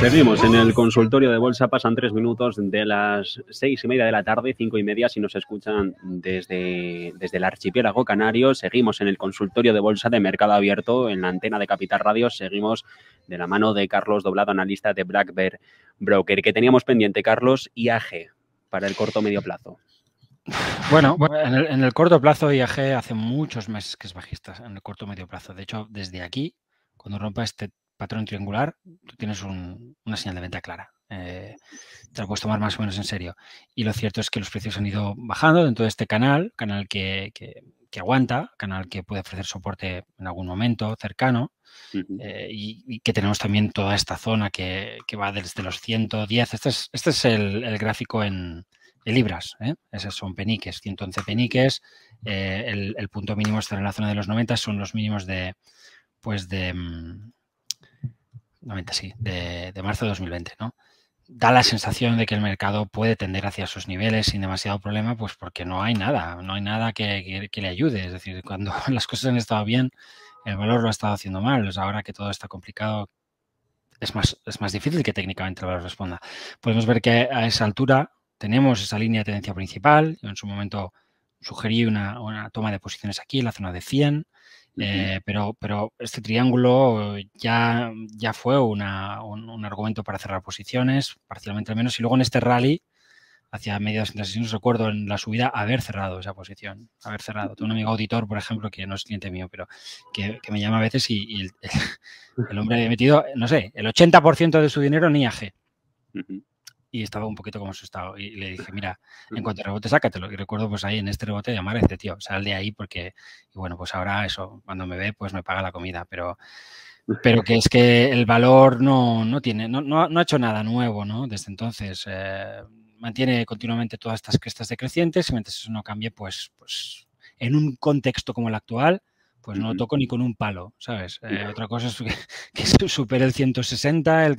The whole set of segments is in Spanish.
Seguimos en el consultorio de bolsa. Pasan tres minutos de las seis y media de la tarde, cinco y media, si nos escuchan desde, desde el archipiélago canario. Seguimos en el consultorio de bolsa de mercado abierto en la antena de Capital Radio. Seguimos de la mano de Carlos Doblado, analista de Black Bear Broker, que teníamos pendiente, Carlos, IAG para el corto medio plazo. Bueno, en, el, corto plazo IAG hace muchos meses que es bajista, en el corto medio plazo. De hecho, desde aquí, cuando rompa este patrón triangular, tú tienes una señal de venta clara. Eh, te lo puedes tomar más o menos en serio. Y lo cierto es que los precios han ido bajando dentro de este canal, canal que, que, aguanta, canal que puede ofrecer soporte en algún momento cercano. Eh, y, que tenemos también toda esta zona que, va desde los 110. Este es, este es el, gráfico en, libras. esas ¿eh? Esos son peniques, 111 peniques. el, el, punto mínimo está en la zona de los 90, son los mínimos de, pues de, mm, de, marzo de 2020, ¿no? Da la sensación de que el mercado puede tender hacia sus niveles sin demasiado problema, pues porque no hay nada, no hay nada que, le ayude. Es decir, cuando las cosas han estado bien, el valor lo ha estado haciendo mal. Pues ahora que todo está complicado, es más, es más difícil que técnicamente el valor responda. Podemos ver que a esa altura tenemos esa línea de tendencia principal. Yo en su momento sugerí una, una, toma de posiciones aquí, en la zona de 100. Eh, pero, pero este triángulo ya, ya fue un, argumento para cerrar posiciones, parcialmente al menos, y luego en este rally, hacia mediados de sesiones, recuerdo en la subida haber cerrado esa posición, haber cerrado. Tengo un amigo auditor, por ejemplo, que no es cliente mío, pero que, me llama a veces y, el, hombre ha metido, no sé, el 80% de su dinero en IAG y estaba un poquito como asustado. Y le dije, mira, en cuanto rebote, sácatelo. Y recuerdo pues ahí en este rebote llamar a este tío, sal de ahí porque, bueno, pues ahora eso, cuando me ve, pues me paga la comida. Pero, pero que es que el valor no, tiene, no, no, ha hecho nada nuevo, ¿no? Desde entonces. Eh, mantiene continuamente todas estas crestas decrecientes y mientras eso no cambie, pues, pues en un contexto como el actual, pues no lo toco ni con un palo, ¿sabes? Eh, otra cosa es que, supere el 160, el,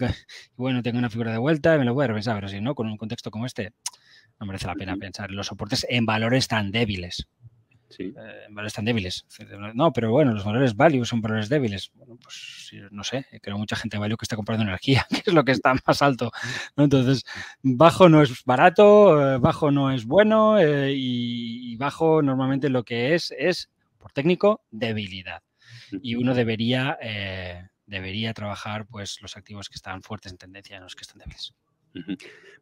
bueno, tengo una figura de vuelta, me lo voy a repensar, pero si no, con un contexto como este, no merece la pena pensar los soportes en valores tan débiles. Sí. Eh, en valores tan débiles. No, pero bueno, los valores value son valores débiles. Bueno, pues no sé, eh, creo mucha gente value que está comprando energía, que es lo que está más alto. Entonces, bajo no es barato, bajo no es bueno y bajo normalmente lo que es es por técnico, debilidad. Y uno debería, eh, debería trabajar pues, los activos que están fuertes en tendencia en los que están débiles.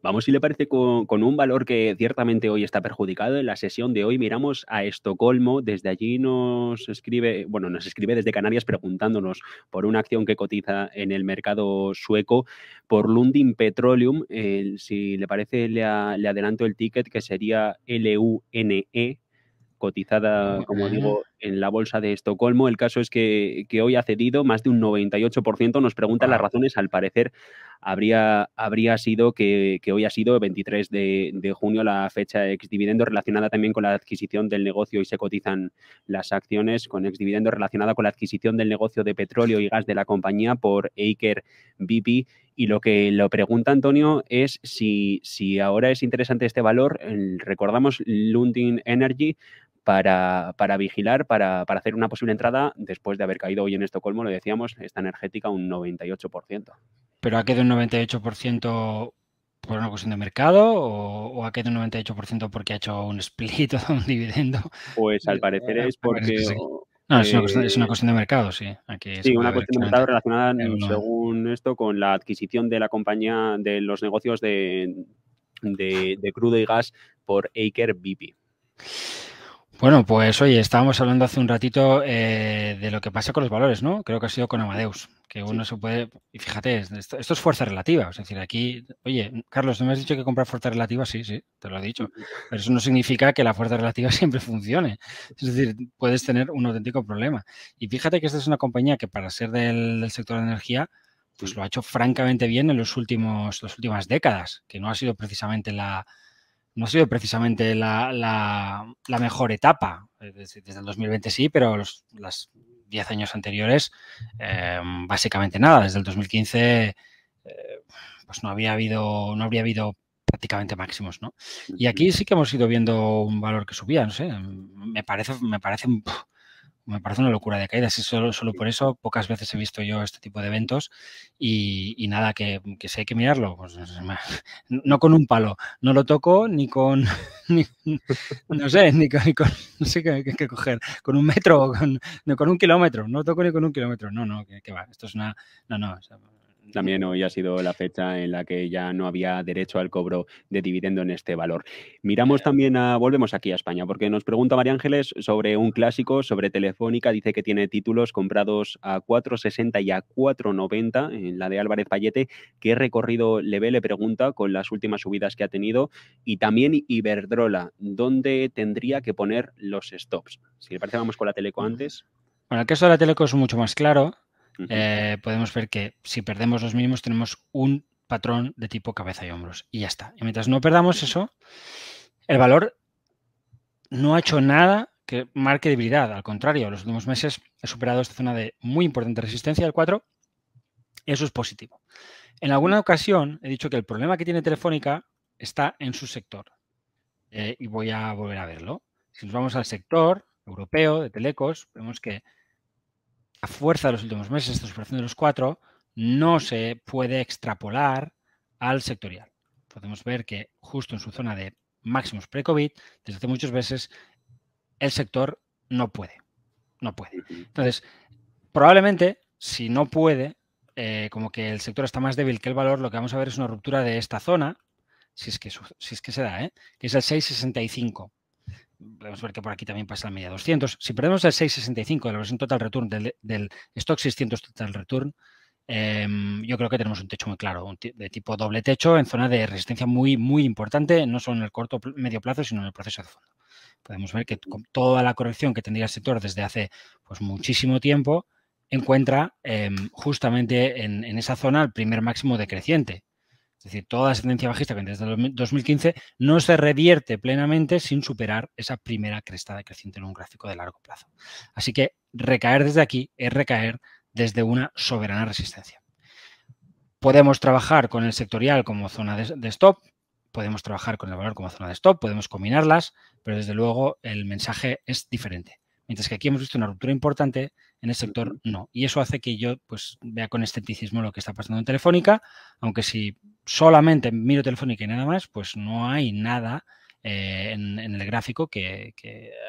Vamos, si le parece, con, un valor que ciertamente hoy está perjudicado. En la sesión de hoy miramos a Estocolmo. Desde allí nos escribe, bueno, nos escribe desde Canarias preguntándonos por una acción que cotiza en el mercado sueco por Lundin Petroleum. si le parece, le, le adelanto el ticket que sería LUNE, cotizada, como digo, en la bolsa de Estocolmo. El caso es que, hoy ha cedido más de un 98%. Nos preguntan las razones. Al parecer, habría, habría sido que, hoy ha sido 23 de, junio la fecha ex dividendo relacionada también con la adquisición del negocio y se cotizan las acciones con ex dividendo relacionada con la adquisición del negocio de petróleo y gas de la compañía por Aker BP y lo que lo pregunta Antonio es si, si, ahora es interesante este valor. Recordamos Lundin Energy para, vigilar, para, hacer una posible entrada después de haber caído hoy en Estocolmo, lo decíamos, esta energética un 98%. ¿Pero ha quedado un 98% por una cuestión de mercado o, ha quedado un 98% porque ha hecho un split o un dividendo? Pues al eh, parecer eh, es porque... No, eh, es una, cuestión, de mercado, sí. sí, una cuestión de mercado relacionada, mm, según esto, con la adquisición de la compañía de los negocios de, de, de crudo y gas por Aker BP. Bueno, pues oye, estábamos hablando hace un ratito eh, de lo que pasa con los valores, ¿no? Creo que ha sido con Amadeus, que uno se puede, y fíjate, esto, es fuerza relativa, es decir, aquí, oye, Carlos, ¿no me has dicho que comprar fuerza relativa? Sí, sí, te lo he dicho, pero eso no significa que la fuerza relativa siempre funcione, es decir, puedes tener un auténtico problema. Y fíjate que esta es una compañía que para ser del, sector de energía, pues lo ha hecho francamente bien en los últimos, las últimas décadas, que no ha sido precisamente la, no ha sido precisamente la, mejor etapa. Desde, el 2020 sí, pero los, las 10 años anteriores, em, básicamente nada. Desde el 2015, eh, pues no había habido, no habría habido prácticamente máximos, ¿no? Y aquí sí que hemos ido viendo un valor que subía, no sé, em, me parece, me parece me parece una locura de caída así solo, solo por eso pocas veces he visto yo este tipo de eventos y, nada, que, que, si hay que mirarlo, pues, no con un palo, no lo toco ni con, no sé, ni con, no sé qué, coger, con un metro o con, con un kilómetro, no lo toco ni con un kilómetro, no, no, que, va, esto es una, no, no, también hoy ha sido la fecha en la que ya no había derecho al cobro de dividendo en este valor. Miramos también a, volvemos aquí a España, porque nos pregunta María Ángeles sobre un clásico, sobre Telefónica, dice que tiene títulos comprados a 4,60 y a 4,90 en la de Álvarez Payete. ¿Qué recorrido le ve? Le pregunta con las últimas subidas que ha tenido. Y también Iberdrola, ¿dónde tendría que poner los stops? Si le parece, vamos con la Teleco antes. Bueno, el caso de la Teleco es mucho más claro. Eh, podemos ver que si perdemos los mínimos tenemos un patrón de tipo cabeza y hombros y ya está. Y mientras no perdamos eso, el valor no ha hecho nada que marque debilidad. Al contrario, los últimos meses he superado esta zona de muy importante resistencia del 4 y eso es positivo. En alguna ocasión he dicho que el problema que tiene Telefónica está en su sector. Eh, y voy a volver a verlo. Si nos vamos al sector europeo de telecos, vemos que a fuerza de los últimos meses, esta superación de los cuatro, no se puede extrapolar al sectorial. Podemos ver que justo en su zona de máximos pre-COVID, desde hace muchos meses, el sector no puede. No puede. Entonces, probablemente, si no puede, eh, como que el sector está más débil que el valor, lo que vamos a ver es una ruptura de esta zona, si es que, es que se da, ¿eh? que es el 6,65 podemos ver que por aquí también pasa la media 200. Si perdemos el 6,65 de la versión total return del, del stock 600 total return, em, yo creo que tenemos un techo muy claro, de tipo doble techo en zona de resistencia muy, muy importante, no solo en el corto medio plazo, sino en el proceso de fondo. Podemos ver que toda la corrección que tendría el sector desde hace pues, muchísimo tiempo, encuentra em, justamente en, esa zona el primer máximo decreciente, es decir, toda la tendencia bajista que desde 2015 no se revierte plenamente sin superar esa primera cresta creciente en un gráfico de largo plazo. Así que recaer desde aquí es recaer desde una soberana resistencia. Podemos trabajar con el sectorial como zona de stop, podemos trabajar con el valor como zona de stop, podemos combinarlas, pero desde luego el mensaje es diferente. Mientras que aquí hemos visto una ruptura importante, en el sector no. Y eso hace que yo pues vea con escepticismo lo que está pasando en Telefónica, aunque si solamente miro Telefónica y nada más, pues no hay nada eh, en, el gráfico que,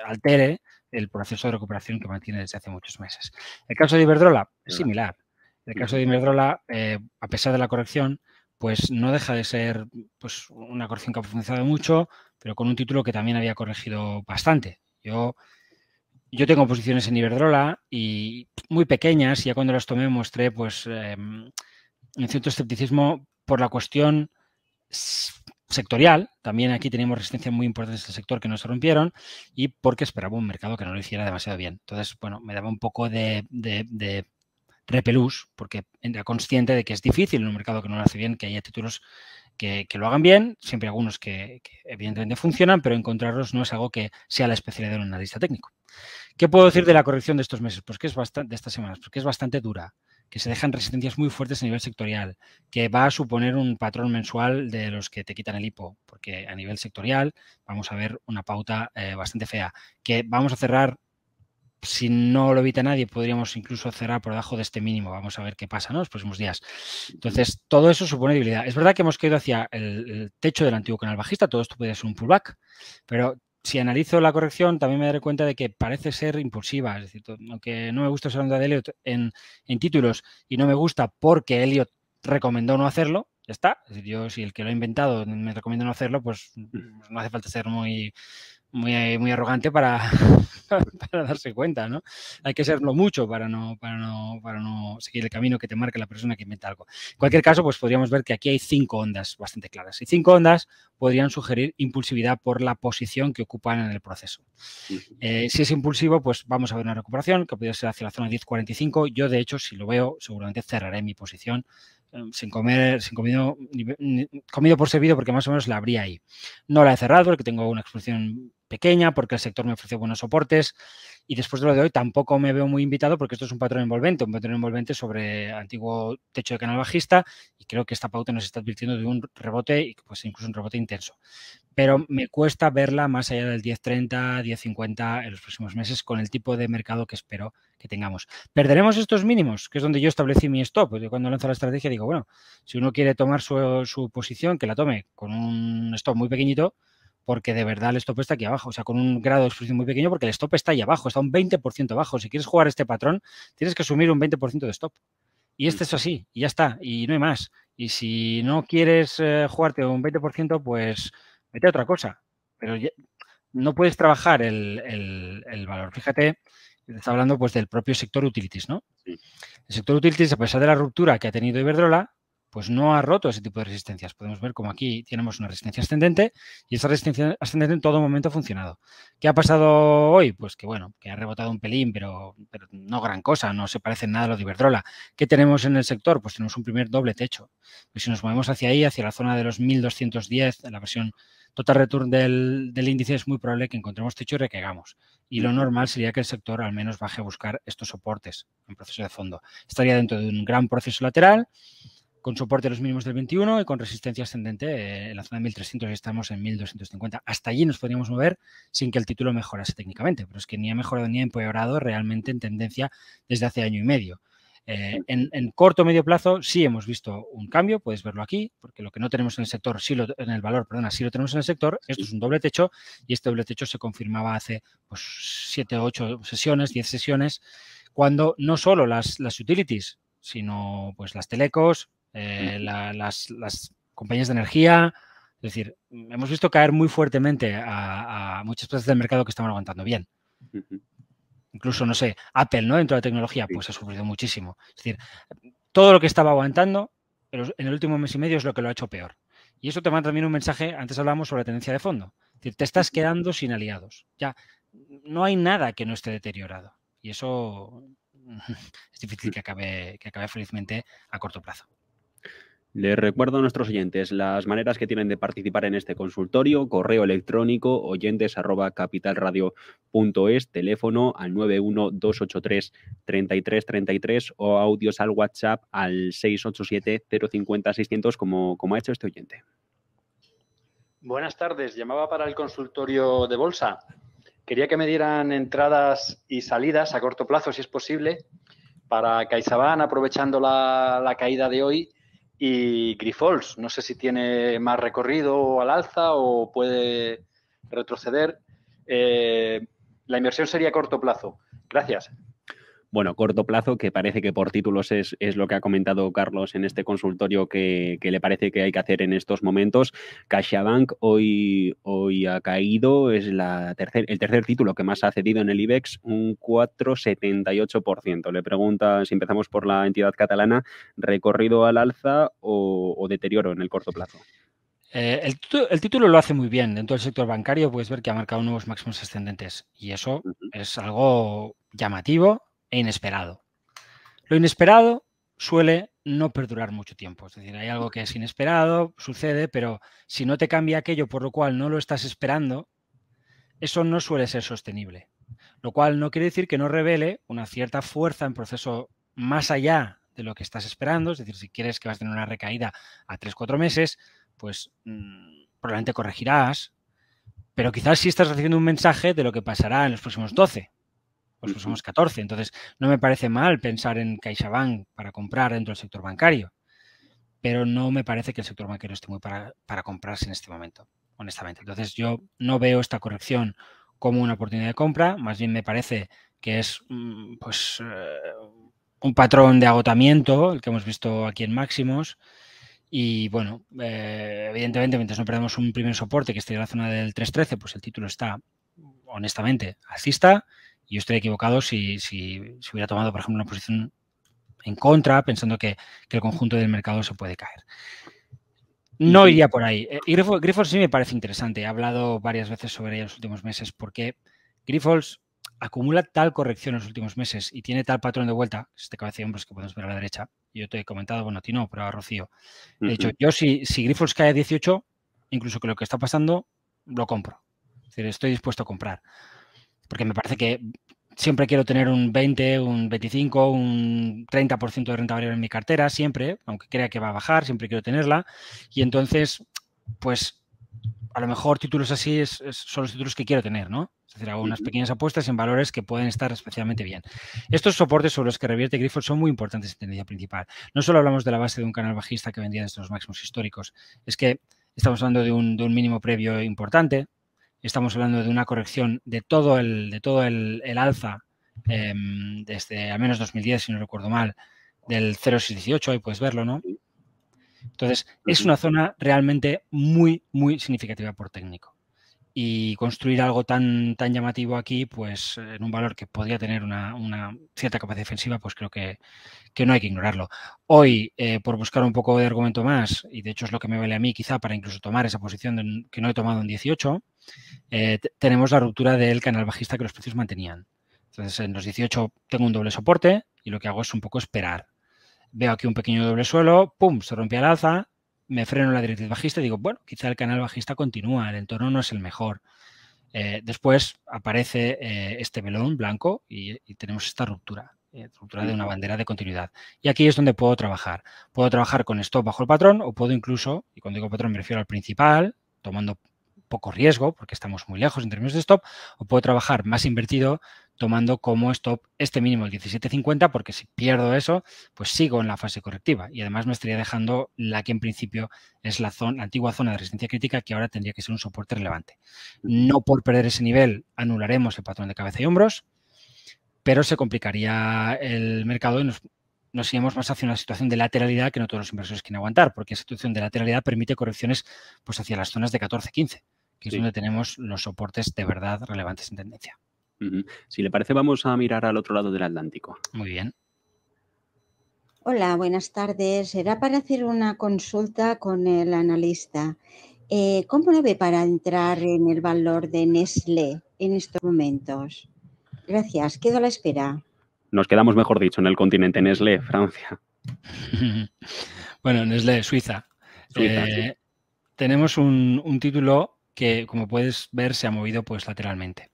altere el proceso de recuperación que mantiene desde hace muchos meses. El caso de Iberdrola es similar. El caso de Iberdrola, eh, a pesar de la corrección, pues no deja de ser pues, una corrección que ha profundizado mucho, pero con un título que también había corregido bastante. Yo yo tengo posiciones en Iberdrola y muy pequeñas, y ya cuando las tomé mostré pues un em, cierto escepticismo por la cuestión sectorial, también aquí tenemos resistencia muy importantes este del sector que no se rompieron y porque esperaba un mercado que no lo hiciera demasiado bien. Entonces, bueno, me daba un poco de, de, de repelús porque era consciente de que es difícil en un mercado que no lo hace bien que haya títulos que, lo hagan bien, siempre algunos que, evidentemente funcionan, pero encontrarlos no es algo que sea la especialidad de un analista técnico. ¿Qué puedo decir de la corrección de estos meses? Pues que es bastante, de estas semanas, porque es bastante dura, que se dejan resistencias muy fuertes a nivel sectorial, que va a suponer un patrón mensual de los que te quitan el hipo, porque a nivel sectorial vamos a ver una pauta eh, bastante fea, que vamos a cerrar si no lo evita nadie, podríamos incluso cerrar por debajo de este mínimo. Vamos a ver qué pasa en los próximos días. Entonces, todo eso supone debilidad. Es verdad que hemos caído hacia el, techo del antiguo canal bajista, todo esto puede ser un pullback, pero si analizo la corrección, también me daré cuenta de que parece ser impulsiva. Es decir, aunque no me gusta usar onda de Elliot en, títulos y no me gusta porque Elliot recomendó no hacerlo, ya está. Es decir, yo, si el que lo ha inventado me recomienda no hacerlo, pues no hace falta ser muy, eh, muy, arrogante para, para darse cuenta, ¿no? Hay que serlo mucho para no, para, no, seguir el camino que te marca la persona que inventa algo. En cualquier caso, pues podríamos ver que aquí hay cinco ondas bastante claras. Y cinco ondas podrían sugerir impulsividad por la posición que ocupan en el proceso. Eh, si es impulsivo, pues vamos a ver una recuperación que podría ser hacia la zona 10.45. Yo, de hecho, si lo veo, seguramente cerraré mi posición eh, sin comer, sin comido, comido por servido, porque más o menos la habría ahí. No la he cerrado porque tengo una exposición pequeña, porque el sector me ofreció buenos soportes. Y después de lo de hoy tampoco me veo muy invitado porque esto es un patrón envolvente, un patrón envolvente sobre antiguo techo de canal bajista y creo que esta pauta nos está advirtiendo de un rebote y pues incluso un rebote intenso. Pero me cuesta verla más allá del 10.30, 10.50 en los próximos meses con el tipo de mercado que espero que tengamos. ¿Perderemos estos mínimos? Que es donde yo establecí mi stop. Yo cuando lanzo la estrategia digo, bueno, si uno quiere tomar su posición, que la tome con un stop muy pequeñito, porque de verdad el stop está aquí abajo, o sea, con un grado de exposición muy pequeño porque el stop está ahí abajo, está un 20% abajo. Si quieres jugar este patrón, tienes que asumir un 20% de stop. Y este es así, y ya está, y no hay más. Y si no quieres eh, jugarte un 20%, pues mete otra cosa. Pero no puedes trabajar el, valor. Fíjate, está hablando pues del propio sector utilities, ¿no? El sector utilities, a pesar de la ruptura que ha tenido Iberdrola, pues no ha roto ese tipo de resistencias. Podemos ver como aquí tenemos una resistencia ascendente y esa resistencia ascendente en todo momento ha funcionado. ¿Qué ha pasado hoy? Pues que bueno, que ha rebotado un pelín, pero, pero no gran cosa, no se parece nada a lo de Iberdrola. ¿Qué tenemos en el sector? Pues tenemos un primer doble techo. Pues si nos movemos hacia ahí, hacia la zona de los 1210, la versión total return del, del índice, es muy probable que encontremos techo y recaigamos. Y lo normal sería que el sector al menos baje a buscar estos soportes en proceso de fondo. Estaría dentro de un gran proceso lateral con soporte a los mínimos del 21 y con resistencia ascendente eh, en la zona de 1300 y estamos en 1250. Hasta allí nos podríamos mover sin que el título mejorase técnicamente, pero es que ni ha mejorado ni ha empeorado realmente en tendencia desde hace año y medio. Eh, en, corto o medio plazo sí hemos visto un cambio, puedes verlo aquí, porque lo que no tenemos en el sector, sí en el valor, perdona, sí lo tenemos en el sector, esto es un doble techo y este doble techo se confirmaba hace 7 o 8 sesiones, 10 sesiones, cuando no solo las, las utilities, sino pues las telecos, eh, las, compañías de energía. Es decir, hemos visto caer muy fuertemente a, muchas partes del mercado que estaban aguantando bien. Incluso, no sé, Apple, ¿no? Dentro de la tecnología, pues ha sufrido muchísimo. Es decir, todo lo que estaba aguantando en el último mes y medio es lo que lo ha hecho peor. Y eso te manda también un mensaje, antes hablábamos sobre la tendencia de fondo. Es decir, te estás quedando sin aliados. Ya, no hay nada que no esté deteriorado. Y eso es difícil mm. que acabe felizmente a corto plazo. Les recuerdo a nuestros oyentes las maneras que tienen de participar en este consultorio, correo electrónico oyentes arroba capitalradio.es, teléfono al 91283 3333 o audios al WhatsApp al 687 050 600 como, como ha hecho este oyente. Buenas tardes, llamaba para el consultorio de bolsa. Quería que me dieran entradas y salidas a corto plazo, si es posible, para CaixaBank aprovechando la, la caída de hoy y Grifols, no sé si tiene más recorrido al alza o puede retroceder. Eh, la inversión sería a corto plazo. Gracias bueno, corto plazo, que parece que por títulos es, lo que ha comentado Carlos en este consultorio que, le parece que hay que hacer en estos momentos. CaixaBank hoy, hoy ha caído, es la el tercer título que más ha cedido en el IBEX, un 4,78%. Le pregunta, si empezamos por la entidad catalana, ¿recorrido al alza o, deterioro en el corto plazo? Eh, el, título lo hace muy bien. Dentro del sector bancario puedes ver que ha marcado nuevos máximos ascendentes y eso es algo llamativo e inesperado. Lo inesperado suele no perdurar mucho tiempo. Es decir, hay algo que es inesperado, sucede, pero si no te cambia aquello por lo cual no lo estás esperando, eso no suele ser sostenible. Lo cual no quiere decir que no revele una cierta fuerza en proceso más allá de lo que estás esperando. Es decir, si quieres que vas a tener una recaída a 3-4 meses, pues mm, probablemente corregirás. Pero quizás sí estás recibiendo un mensaje de lo que pasará en los próximos 12 pues, somos 14. Entonces, no me parece mal pensar en CaixaBank para comprar dentro del sector bancario, pero no me parece que el sector bancario esté muy para, comprarse en este momento, honestamente. Entonces, yo no veo esta corrección como una oportunidad de compra, más bien me parece que es mm, pues eh, un patrón de agotamiento, el que hemos visto aquí en máximos. Y bueno, eh, evidentemente, mientras no perdamos un primer soporte que esté en la zona del 3.13, pues el título está, honestamente, está yo estoy equivocado si, si, hubiera tomado, por ejemplo, una posición en contra, pensando que, el conjunto del mercado se puede caer. No iría por ahí. Eh, y Grifols, sí me parece interesante. He hablado varias veces sobre ella en los últimos meses porque Grifols acumula tal corrección en los últimos meses y tiene tal patrón de vuelta, este cabeza de hombros que podemos ver a la derecha. Yo te he comentado, bueno, a ti no, pero a Rocío. De hecho, yo si, si Grifols cae a 18, incluso que lo que está pasando, lo compro. Es decir, estoy dispuesto a comprar porque me parece que siempre quiero tener un 20, un 25, un 30% de renta variable en mi cartera, siempre, aunque crea que va a bajar, siempre quiero tenerla. Y entonces, pues a lo mejor títulos así son los títulos que quiero tener, ¿no? Es decir, hago unas pequeñas apuestas en valores que pueden estar especialmente bien. Estos soportes sobre los que revierte Grifo son muy importantes en tendencia principal. No solo hablamos de la base de un canal bajista que vendía desde los máximos históricos, es que estamos hablando de un mínimo previo importante, Estamos hablando de una corrección de todo el, de todo el, alza em, desde al menos 2010, si no recuerdo mal, del 0,618, ahí puedes verlo, ¿no? Entonces, es una zona realmente muy, muy significativa por técnico y construir algo tan, tan llamativo aquí, pues eh, en un valor que podría tener una, cierta capacidad defensiva, pues creo que, no hay que ignorarlo. Hoy, eh, por buscar un poco de argumento más, y de hecho es lo que me vale a mí quizá para incluso tomar esa posición que no he tomado en 18, eh, tenemos la ruptura del canal bajista que los precios mantenían. Entonces, en los 18 tengo un doble soporte y lo que hago es un poco esperar. Veo aquí un pequeño doble suelo, ¡pum!, se rompe al alza, me freno la directriz bajista y digo, bueno, quizá el canal bajista continúa, el entorno no es el mejor. Eh, después aparece eh, este velón blanco y, tenemos esta ruptura, eh, ruptura de una bandera de continuidad. Y aquí es donde puedo trabajar. Puedo trabajar con stop bajo el patrón o puedo incluso, y cuando digo patrón me refiero al principal, tomando poco riesgo porque estamos muy lejos en términos de stop, o puedo trabajar más invertido tomando como stop este mínimo, el 17.50, porque si pierdo eso, pues sigo en la fase correctiva. Y además me estaría dejando la que en principio es la, zona, antigua zona de resistencia crítica, que ahora tendría que ser un soporte relevante. No por perder ese nivel anularemos el patrón de cabeza y hombros, pero se complicaría el mercado y nos, nos iríamos más hacia una situación de lateralidad que no todos los inversores quieren aguantar, porque esa situación de lateralidad permite correcciones pues, hacia las zonas de 14-15, que es donde tenemos los soportes de verdad relevantes en tendencia. Si le parece, vamos a mirar al otro lado del Atlántico. Muy bien. Hola, buenas tardes. Era para hacer una consulta con el analista. Eh, ¿Cómo lo ve para entrar en el valor de Nestlé en estos momentos? Gracias, quedo a la espera. Nos quedamos, mejor dicho, en el continente Nestlé, Francia. bueno, Nestlé, Suiza. Eh, tenemos un, un título que, como puedes ver, se ha movido pues lateralmente.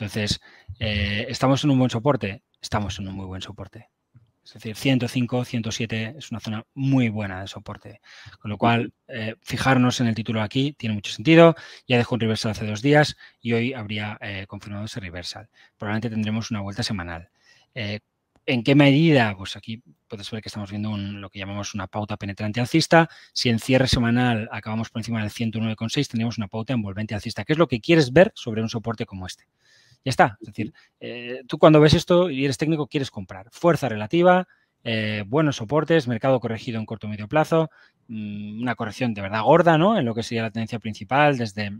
Entonces, eh, ¿estamos en un buen soporte? Estamos en un muy buen soporte. Es decir, 105, 107 es una zona muy buena de soporte. Con lo cual, eh, fijarnos en el título aquí tiene mucho sentido. Ya dejó un reversal hace dos días y hoy habría eh, confirmado ese reversal. Probablemente tendremos una vuelta semanal. ¿En qué medida? Pues aquí puedes ver que estamos viendo lo que llamamos una pauta penetrante alcista. Si en cierre semanal acabamos por encima del 109,6, tenemos una pauta envolvente alcista, que es lo que quieres ver sobre un soporte como este. Ya está. Es decir, eh, tú cuando ves esto y eres técnico quieres comprar. Fuerza relativa, eh, buenos soportes, mercado corregido en corto o medio plazo, mm, una corrección de verdad gorda, ¿no? En lo que sería la tendencia principal desde,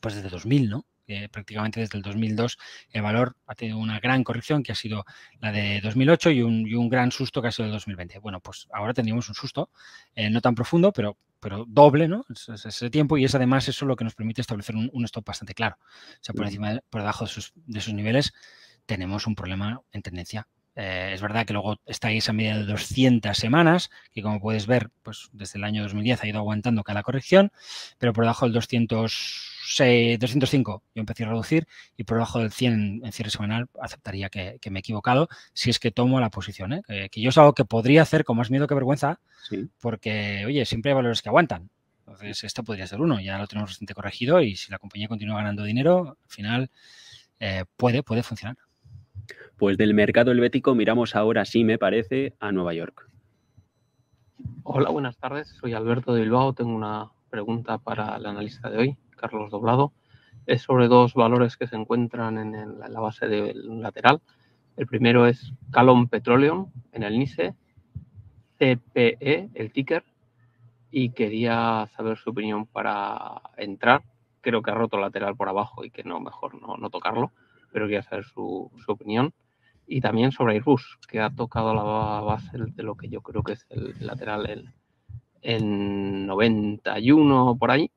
pues desde 2000, ¿no? prácticamente desde el 2002 el valor ha tenido una gran corrección que ha sido la de 2008 y un, gran susto que ha sido el 2020. Bueno, pues ahora tenemos un susto, eh, no tan profundo, pero, doble, ¿no? ese tiempo y es además eso lo que nos permite establecer un, stop bastante claro. O sea, por encima, por debajo de sus, niveles tenemos un problema en tendencia eh, es verdad que luego está ahí esa media de 200 semanas, que como puedes ver, pues desde el año 2010 ha ido aguantando cada corrección, pero por debajo del 200 205, yo empecé a reducir y por debajo del 100 en cierre semanal aceptaría que, me he equivocado si es que tomo la posición. ¿eh? Que, yo es algo que podría hacer con más miedo que vergüenza porque, oye, siempre hay valores que aguantan. Entonces, esto podría ser uno, ya lo tenemos bastante corregido y si la compañía continúa ganando dinero, al final eh, puede, puede funcionar. Pues del mercado helvético miramos ahora, sí me parece, a Nueva York. Hola, buenas tardes. Soy Alberto de Bilbao. Tengo una pregunta para el analista de hoy. Carlos Doblado, es sobre dos valores que se encuentran en, la base del lateral. El primero es Calon Petroleum en el NICE, CPE, el ticker, y quería saber su opinión para entrar. Creo que ha roto el lateral por abajo y que no, mejor no, tocarlo, pero quería saber su, opinión. Y también sobre Airbus, que ha tocado la base de lo que yo creo que es el lateral, en 91 por ahí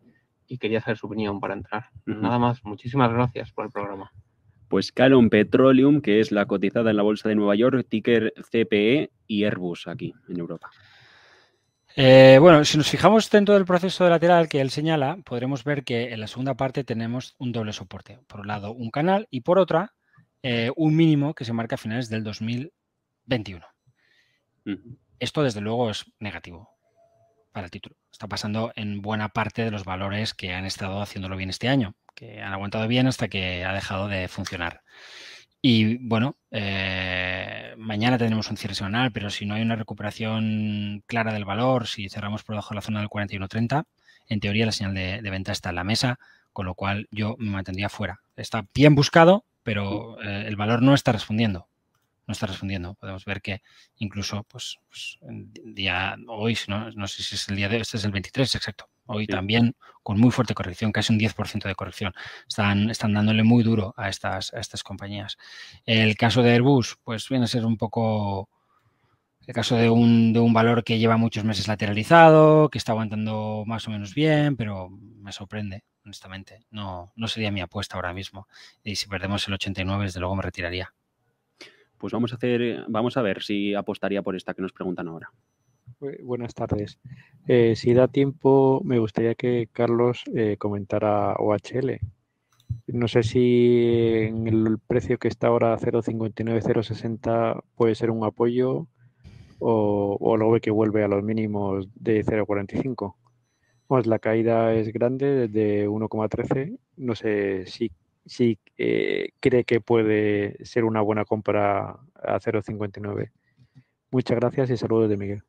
y quería hacer su opinión para entrar. Nada más, muchísimas gracias por el programa. Pues Calon Petroleum, que es la cotizada en la Bolsa de Nueva York, ticker CPE y Airbus aquí en Europa. Eh, bueno, si nos fijamos dentro del proceso lateral que él señala, podremos ver que en la segunda parte tenemos un doble soporte. Por un lado, un canal y por otra, eh, un mínimo que se marca a finales del 2021. Esto, desde luego, es negativo el título. Está pasando en buena parte de los valores que han estado haciéndolo bien este año, que han aguantado bien hasta que ha dejado de funcionar. Y bueno, eh, mañana tendremos un cierre semanal, pero si no hay una recuperación clara del valor, si cerramos por debajo de la zona del 41.30, en teoría la señal de, venta está en la mesa, con lo cual yo me mantendría fuera. Está bien buscado, pero eh, el valor no está respondiendo no está respondiendo. Podemos ver que incluso, pues, pues día hoy, ¿no? no sé si es el día de hoy, este es el 23, exacto. Hoy también con muy fuerte corrección, casi un 10% de corrección. Están, están dándole muy duro a estas, estas compañías. El caso de Airbus, pues viene a ser un poco el caso de un, de un valor que lleva muchos meses lateralizado, que está aguantando más o menos bien, pero me sorprende, honestamente. No, no sería mi apuesta ahora mismo. Y si perdemos el 89, desde luego me retiraría. Pues vamos a hacer, eh, vamos a ver si apostaría por esta que nos preguntan ahora. Buenas tardes. Eh, si da tiempo, me gustaría que Carlos eh, comentara OHL. No sé si en el precio que está ahora 0,59, 0,60 puede ser un apoyo o, o lo ve que vuelve a los mínimos de 0,45. Pues la caída es grande, desde 1,13. No sé si si eh, cree que puede ser una buena compra a 0,59. Muchas gracias y saludos de Miguel.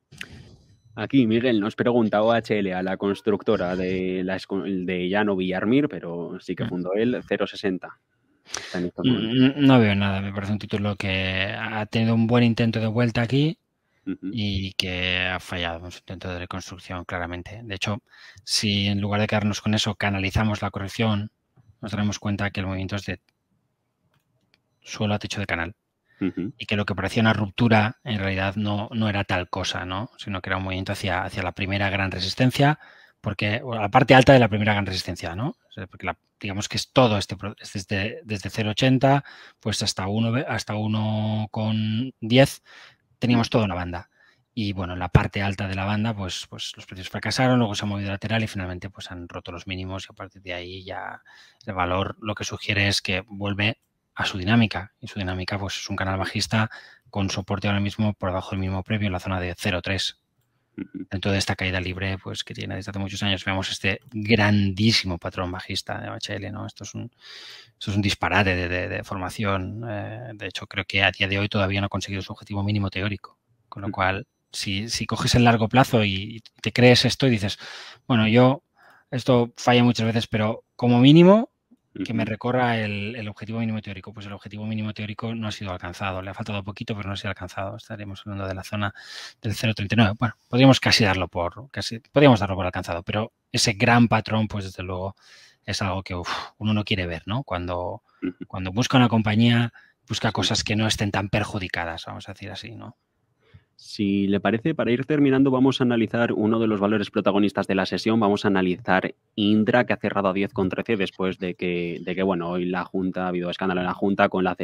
Aquí Miguel nos pregunta OHL a la constructora de, la, de Llano Villarmir, pero sí que mm. fundó él 060. Mm, mm, no veo nada, me parece un título que ha tenido un buen intento de vuelta aquí y que ha fallado en su intento de reconstrucción claramente. De hecho, si en lugar de quedarnos con eso canalizamos la corrección nos daremos cuenta que el movimiento es de suelo a techo de canal. Y que lo que parecía una ruptura en realidad no, era tal cosa, ¿no? Sino que era un movimiento hacia, hacia la primera gran resistencia, porque la parte alta de la primera gran resistencia, ¿no? porque digamos que es todo este desde, desde 0,80 pues hasta 1 hasta 1,10 teníamos mm. toda una banda. Y bueno, en la parte alta de la banda, pues, pues los precios fracasaron, luego se ha movido lateral y finalmente pues han roto los mínimos y a partir de ahí ya el valor lo que sugiere es que vuelve a su dinámica. Y su dinámica pues es un canal bajista con soporte ahora mismo por debajo del mismo premio en la zona de 0,3. Dentro de esta caída libre pues que tiene desde hace muchos años vemos este grandísimo patrón bajista de HL. ¿no? Esto, es un, esto es un disparate de, formación. Eh, de hecho creo que a día de hoy todavía no ha conseguido su objetivo mínimo teórico. Con lo cual si, coges el largo plazo y te crees esto y dices, bueno, yo, esto falla muchas veces, pero como mínimo que me recorra el, objetivo mínimo teórico. Pues el objetivo mínimo teórico no ha sido alcanzado. Le ha faltado poquito, pero no ha sido alcanzado. Estaremos hablando de la zona del 0.39. Bueno, podríamos casi darlo por, casi, podríamos darlo por alcanzado, pero ese gran patrón, pues desde luego, es algo que uno no quiere ver, ¿no? Cuando, cuando busca una compañía, busca cosas que no estén tan perjudicadas, vamos a decir así, ¿no? Si le parece, para ir terminando, vamos a analizar uno de los valores protagonistas de la sesión. Vamos a analizar Indra, que ha cerrado a 10,13 después de que, de que, bueno, hoy la Junta, ha habido escándalo en la Junta con la,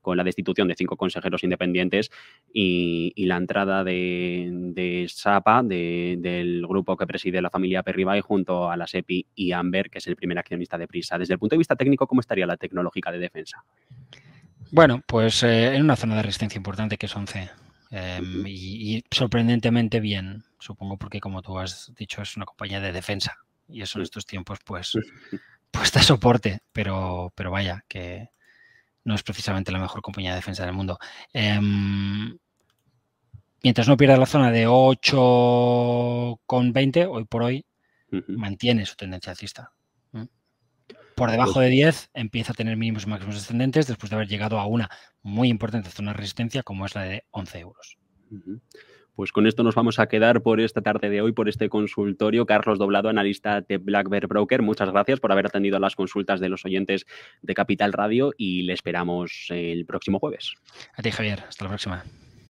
con la destitución de cinco consejeros independientes y, la entrada de, de SAPA, del grupo que preside la familia Perribay, junto a la SEPI y Amber, que es el primer accionista de Prisa. Desde el punto de vista técnico, ¿cómo estaría la tecnológica de defensa? Bueno, pues eh, en una zona de resistencia importante que es 11. Em, y, sorprendentemente bien, supongo porque como tú has dicho es una compañía de defensa y eso en estos tiempos pues, pues da soporte, pero, pero vaya, que no es precisamente la mejor compañía de defensa del mundo. Em, mientras no pierda la zona de 8,20 hoy por hoy, mantiene su tendencia alcista por debajo de 10 empieza a tener mínimos y máximos descendentes después de haber llegado a una muy importante zona de resistencia como es la de 11 euros. Pues con esto nos vamos a quedar por esta tarde de hoy, por este consultorio. Carlos Doblado, analista de Black Bear Broker, muchas gracias por haber atendido a las consultas de los oyentes de Capital Radio y le esperamos el próximo jueves. A ti, Javier. Hasta la próxima.